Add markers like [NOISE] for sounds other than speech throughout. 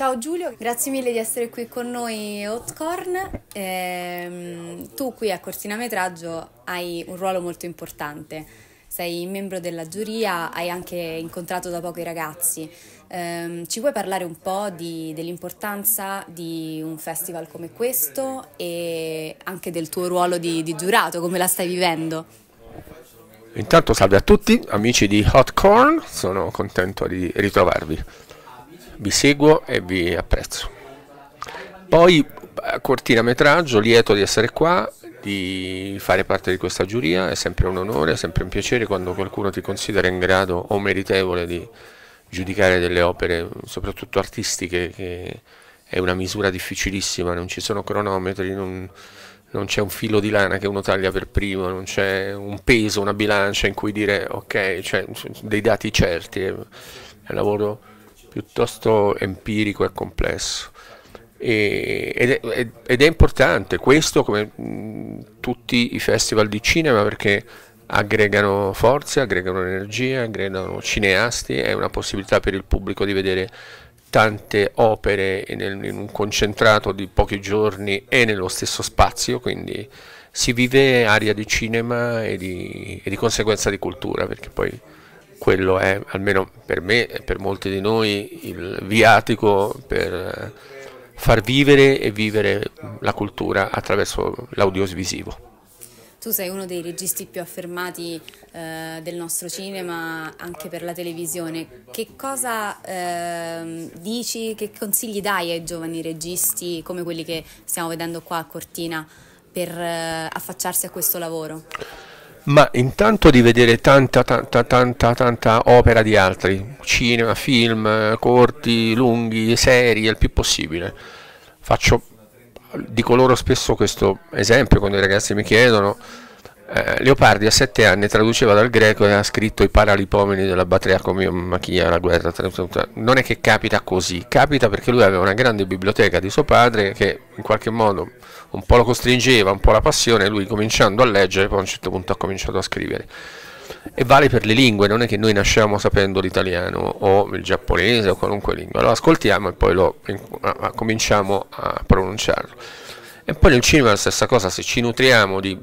Ciao Giulio, grazie mille di essere qui con noi Hotcorn. Ehm, tu qui a Cortinametraggio hai un ruolo molto importante. Sei membro della giuria, hai anche incontrato da poco i ragazzi. Ehm, ci puoi parlare un po' di, dell'importanza di un festival come questo e anche del tuo ruolo di, di giurato, come la stai vivendo? Intanto salve a tutti, amici di Hotcorn, sono contento di ritrovarvi vi seguo e vi apprezzo. Poi eh, cortina metraggio, lieto di essere qua, di fare parte di questa giuria, è sempre un onore, è sempre un piacere quando qualcuno ti considera in grado o meritevole di giudicare delle opere, soprattutto artistiche, che è una misura difficilissima, non ci sono cronometri, non, non c'è un filo di lana che uno taglia per primo, non c'è un peso, una bilancia in cui dire ok, cioè, dei dati certi, è un lavoro piuttosto empirico e complesso. E, ed, è, ed, è, importante questo come tutti i festival di cinema perché aggregano forze, aggregano energia, aggregano cineasti, è una possibilità per il pubblico di vedere tante opere in, in un concentrato di pochi giorni e nello stesso spazio, quindi si vive aria di cinema e di, e di conseguenza di cultura, perché poi quello è, almeno per me e per molti di noi, il viatico per eh, far vivere e vivere la cultura attraverso l'audiovisivo. Tu sei uno dei registi più affermati eh, del nostro cinema, anche per la televisione. Che cosa eh, dici, che consigli dai ai giovani registi come quelli che stiamo vedendo qua a Cortina per eh, affacciarsi a questo lavoro? ma intanto di vedere tanta, tanta, tanta, tanta opera di altri, cinema, film, corti, lunghi, serie, il più possibile. Faccio, dico loro spesso questo esempio quando i ragazzi mi chiedono, eh, Leopardi a sette anni traduceva dal greco e ha scritto i paralipomeni della Batrea come Machia, la guerra. Non è che capita così, capita perché lui aveva una grande biblioteca di suo padre che in qualche modo un po' lo costringeva, un po' la passione, lui cominciando a leggere, poi a un certo punto ha cominciato a scrivere. E vale per le lingue, non è che noi nasciamo sapendo l'italiano o il giapponese o qualunque lingua, lo ascoltiamo e poi lo, cominciamo a pronunciarlo. E poi nel cinema la stessa cosa, se ci nutriamo di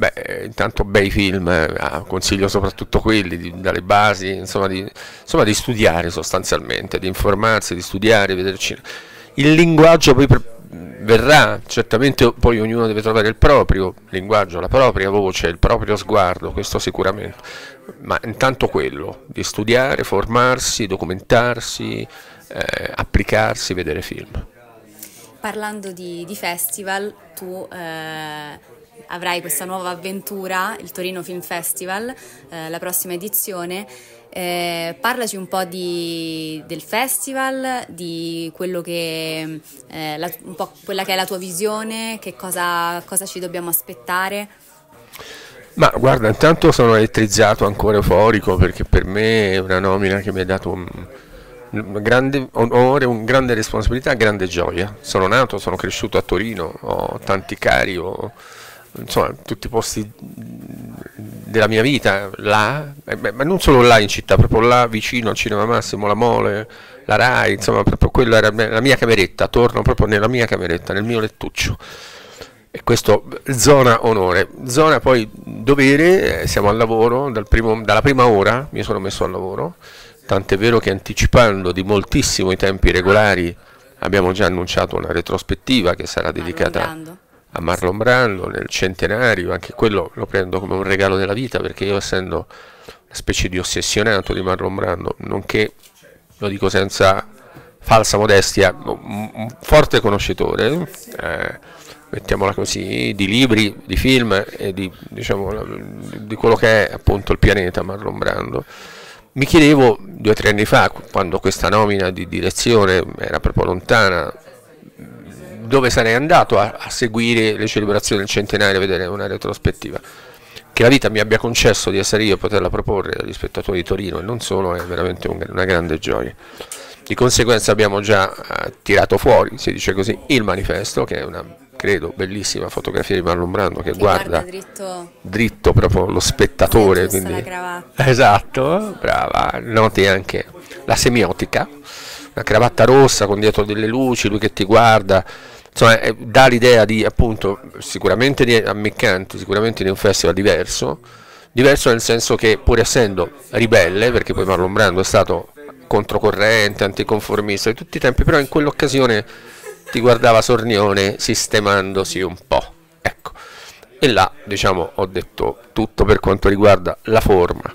Beh, intanto bei film, eh, ah, consiglio soprattutto quelli, di, dalle basi, insomma di, insomma di, studiare sostanzialmente, di informarsi, di studiare, vederci. Il linguaggio poi verrà, certamente poi ognuno deve trovare il proprio linguaggio, la propria voce, il proprio sguardo, questo sicuramente, ma intanto quello, di studiare, formarsi, documentarsi, eh, applicarsi, vedere film. Parlando di, di festival, tu... Eh avrai questa nuova avventura, il Torino Film Festival, eh, la prossima edizione. Eh, parlaci un po' di, del festival, di che, eh, la, un po' quella che è la tua visione, che cosa, cosa ci dobbiamo aspettare. Ma guarda, intanto sono elettrizzato ancora euforico perché per me è una nomina che mi ha dato un, un grande onore, una grande responsabilità, grande gioia. Sono nato, sono cresciuto a Torino, ho tanti cari, ho insomma, tutti i posti della mia vita, là, eh beh, ma non solo là in città, proprio là vicino al Cinema Massimo, la Mole, la RAI, insomma, proprio quella era la mia cameretta, torno proprio nella mia cameretta, nel mio lettuccio. E questo zona onore, zona poi dovere, eh, siamo al lavoro, dal primo, dalla prima ora mi sono messo al lavoro, tant'è vero che anticipando di moltissimo i tempi regolari abbiamo già annunciato una retrospettiva che sarà dedicata... Allungando a Marlon Brando nel centenario, anche quello lo prendo come un regalo della vita perché io essendo una specie di ossessionato di Marlon Brando, nonché, lo dico senza falsa modestia, un forte conoscitore, eh, mettiamola così, di libri, di film e di, diciamo, di quello che è appunto il pianeta Marlon Brando. Mi chiedevo due o tre anni fa, quando questa nomina di direzione era proprio lontana, dove sarei andato a, a seguire le celebrazioni del centenario, vedere una retrospettiva che la vita mi abbia concesso di essere io a poterla proporre agli spettatori di Torino e non solo è veramente un, una grande gioia. Di conseguenza abbiamo già eh, tirato fuori, si dice così, il manifesto, che è una, credo, bellissima fotografia di Marlon Brando che, che guarda, guarda dritto, dritto, proprio lo spettatore. Quindi, la Esatto, brava, noti anche la semiotica, una cravatta rossa con dietro delle luci, lui che ti guarda insomma, eh, dà l'idea di appunto sicuramente di ammiccanto, sicuramente di un festival diverso, diverso nel senso che pur essendo ribelle, perché poi Marlon Brando è stato controcorrente, anticonformista di tutti i tempi, però in quell'occasione ti guardava Sornione sistemandosi un po'. Ecco. E là, diciamo, ho detto tutto per quanto riguarda la forma.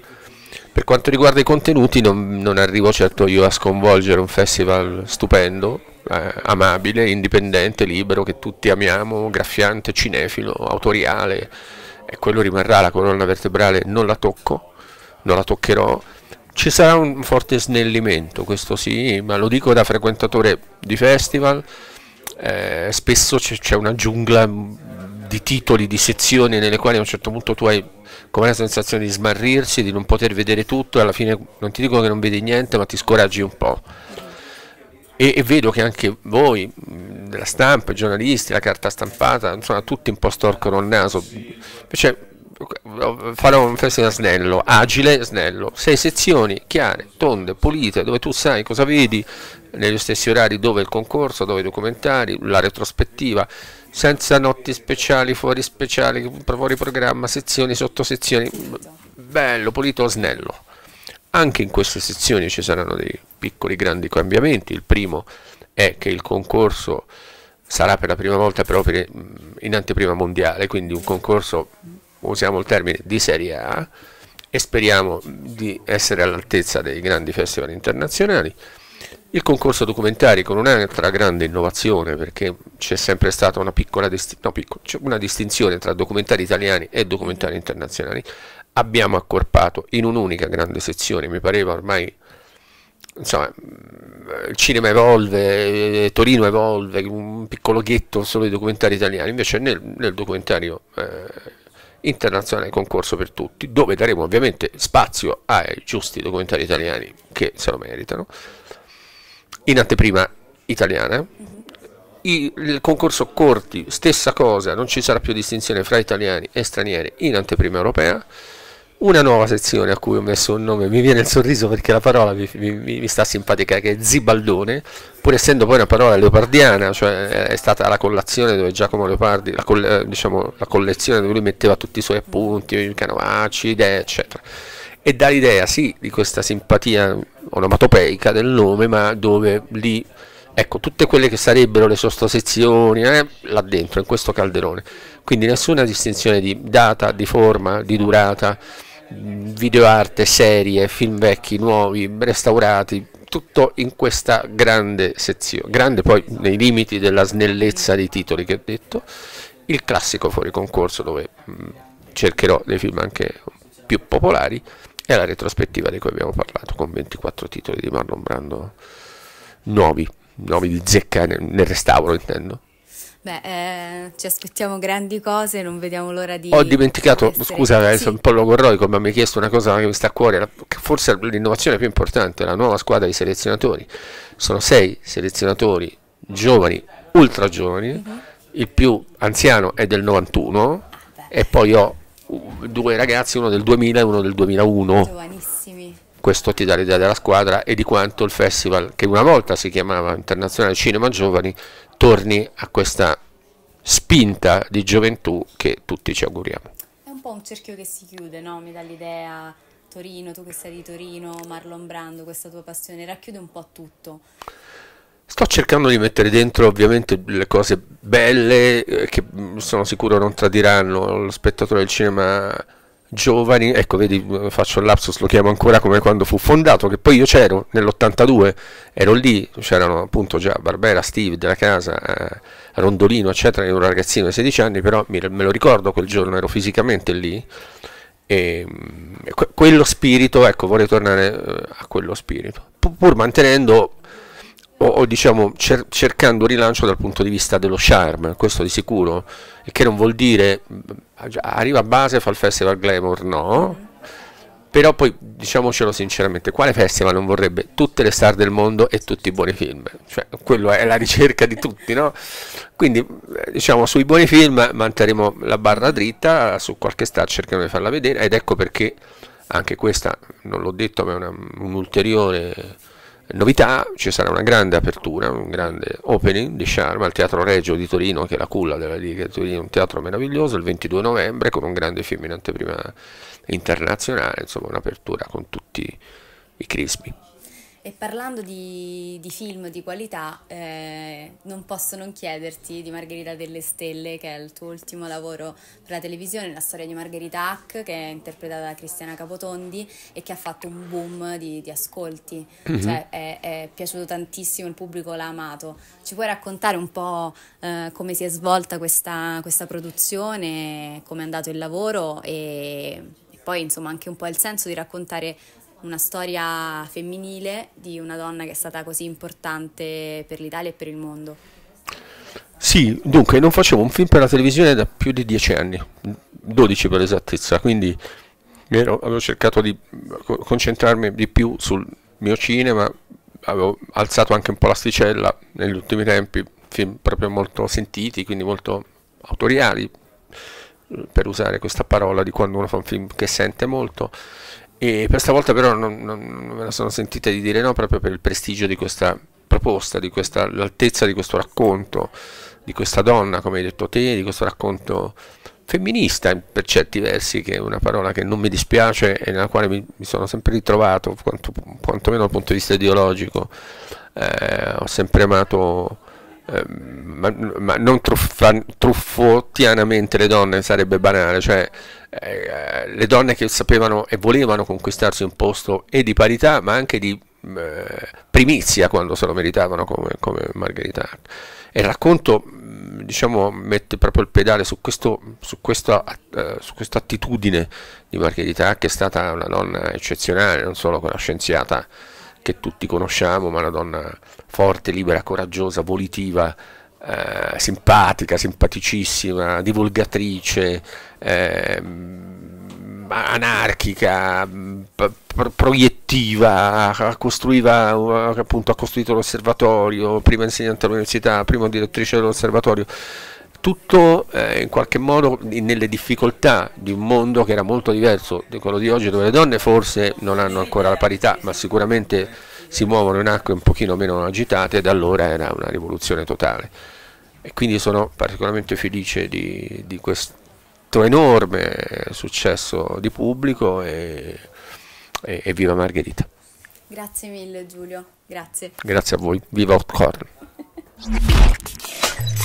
Per quanto riguarda i contenuti, non, non arrivo certo io a sconvolgere un festival stupendo, eh, amabile, indipendente, libero, che tutti amiamo, graffiante, cinefilo, autoriale, e quello rimarrà, la colonna vertebrale non la tocco, non la toccherò. Ci sarà un forte snellimento, questo sì, ma lo dico da frequentatore di festival, eh, spesso c'è una giungla di titoli, di sezioni nelle quali a un certo punto tu hai come la sensazione di smarrirsi, di non poter vedere tutto e alla fine non ti dico che non vedi niente ma ti scoraggi un po' e, e, vedo che anche voi, mm, della stampa, i giornalisti, la carta stampata, insomma tutti un po' storcono il naso. Invece cioè, farò un festival snello, agile, snello, sei sezioni chiare, tonde, pulite, dove tu sai cosa vedi, negli stessi orari dove il concorso, dove i documentari, la retrospettiva, senza notti speciali, fuori speciali, fuori programma, sezioni, sottosezioni, bello, pulito, snello. Anche in queste sezioni ci saranno dei piccoli grandi cambiamenti. Il primo è che il concorso sarà per la prima volta proprio in anteprima mondiale, quindi un concorso, usiamo il termine, di serie A e speriamo di essere all'altezza dei grandi festival internazionali. Il concorso documentari con un'altra grande innovazione perché c'è sempre stata una piccola distin no, picco una distinzione tra documentari italiani e documentari internazionali. Abbiamo accorpato in un'unica grande sezione, mi pareva ormai insomma, mm, il cinema evolve, eh, Torino evolve, un piccolo ghetto solo di documentari italiani, invece nel, nel documentario eh, internazionale concorso per tutti, dove daremo ovviamente spazio ai giusti documentari italiani che se lo meritano, in anteprima italiana. il concorso Corti, stessa cosa, non ci sarà più distinzione fra italiani e stranieri in anteprima europea. Una nuova sezione a cui ho messo un nome, mi viene il sorriso perché la parola mi, mi, mi sta simpatica, che è zibaldone, pur essendo poi una parola leopardiana, cioè eh, è stata la collazione dove Giacomo Leopardi, la, coll, eh, diciamo, la collezione dove lui metteva tutti i suoi appunti, i canovacci, idee, eccetera e dà l'idea sì di questa simpatia onomatopeica del nome, ma dove lì, ecco, tutte quelle che sarebbero le sottosezioni, eh, là dentro, in questo calderone. Quindi nessuna distinzione di data, di forma, di durata, videoarte, serie, film vecchi, nuovi, restaurati, tutto in questa grande sezione, grande poi nei limiti della snellezza dei titoli che ho detto, il classico fuori concorso dove mh, cercherò dei film anche più popolari è la retrospettiva di cui abbiamo parlato con 24 titoli di Marlon Brando nuovi, nuovi di zecca nel, nel restauro intendo. Beh, eh, ci aspettiamo grandi cose, non vediamo l'ora di... Ho dimenticato, scusa, adesso sì. un po' logorroico, ma mi hai chiesto una cosa che mi sta a cuore, forse l'innovazione più importante, è la nuova squadra di selezionatori. Sono sei selezionatori giovani, ultra giovani, uh-huh. il più anziano è del 91 ah, e poi ho due ragazzi, uno del 2000 e uno del 2001. Giovanissimi. Questo ti dà l'idea della squadra e di quanto il festival, che una volta si chiamava Internazionale Cinema Giovani, torni a questa spinta di gioventù che tutti ci auguriamo. È un po' un cerchio che si chiude, no? Mi dà l'idea Torino, tu che sei di Torino, Marlon Brando, questa tua passione racchiude un po' tutto. Sto cercando di mettere dentro ovviamente le cose belle eh, che mm, sono sicuro non tradiranno lo spettatore del cinema giovani, ecco vedi eh, faccio il lapsus, lo chiamo ancora come quando fu fondato, che poi io c'ero nell'82, ero lì, c'erano appunto già Barbera, Steve della casa, eh, Rondolino eccetera, ero un ragazzino di 16 anni, però me lo ricordo quel giorno, ero fisicamente lì e mm, quello spirito, ecco vorrei tornare a quello spirito, pur mantenendo o, o diciamo cer cercando rilancio dal punto di vista dello charm, questo di sicuro, e che non vuol dire arriva a base e fa il festival glamour, no? Però poi diciamocelo sinceramente, quale festival non vorrebbe tutte le star del mondo e tutti i buoni film? Cioè, quello è la ricerca di tutti, no? Quindi, eh, diciamo, sui buoni film manteremo la barra dritta, su qualche star cercheremo di farla vedere, ed ecco perché anche questa, non l'ho detto, ma è un'ulteriore... un Novità, ci sarà una grande apertura, un grande opening di Sharma al Teatro Regio di Torino, che è la culla della Liga di Torino, un teatro meraviglioso, il 22 novembre con un grande film in anteprima internazionale, insomma un'apertura con tutti i crismi. E parlando di, di film di qualità, eh, non posso non chiederti di Margherita delle Stelle, che è il tuo ultimo lavoro per la televisione, la storia di Margherita Hack, che è interpretata da Cristiana Capotondi e che ha fatto un boom di, di ascolti. Mm-hmm. Cioè, è, è, piaciuto tantissimo, il pubblico l'ha amato. Ci puoi raccontare un po' eh, come si è svolta questa, questa produzione, come è andato il lavoro e, e poi insomma anche un po' il senso di raccontare una storia femminile di una donna che è stata così importante per l'Italia e per il mondo. Sì, dunque non facevo un film per la televisione da più di dieci anni, 12 per esattezza, quindi ero, avevo cercato di concentrarmi di più sul mio cinema, avevo alzato anche un po' l'asticella negli ultimi tempi, film proprio molto sentiti, quindi molto autoriali, per usare questa parola di quando uno fa un film che sente molto e per stavolta però non, non, me la sono sentita di dire no proprio per il prestigio di questa proposta, di questa, l'altezza di questo racconto, di questa donna, come hai detto te, di questo racconto femminista per certi versi, che è una parola che non mi dispiace e nella quale mi, mi sono sempre ritrovato, quanto, quantomeno dal punto di vista ideologico. Eh, ho sempre amato, eh, ma, ma, non truffa, truffotianamente le donne, sarebbe banale, cioè eh, le donne che sapevano e volevano conquistarsi un posto e di parità ma anche di eh, primizia quando se lo meritavano come, come Margherita. E il racconto mm, diciamo, mette proprio il pedale su, questo, su, questa, eh, su questa attitudine di Margherita che è stata una donna eccezionale, non solo quella scienziata che tutti conosciamo, ma una donna forte, libera, coraggiosa, volitiva, eh, simpatica, simpaticissima, divulgatrice, eh, anarchica, proiettiva, costruiva, appunto, ha costruito l'osservatorio, prima insegnante all'università, prima direttrice dell'osservatorio tutto eh, in qualche modo nelle difficoltà di un mondo che era molto diverso di quello di oggi dove le donne forse non hanno ancora la parità ma sicuramente si muovono in acque un pochino meno agitate e da allora era una rivoluzione totale. E quindi sono particolarmente felice di, di questo enorme successo di pubblico e, e, e viva Margherita. Grazie mille Giulio, grazie. Grazie a voi, viva Hot Corn. [LAUGHS]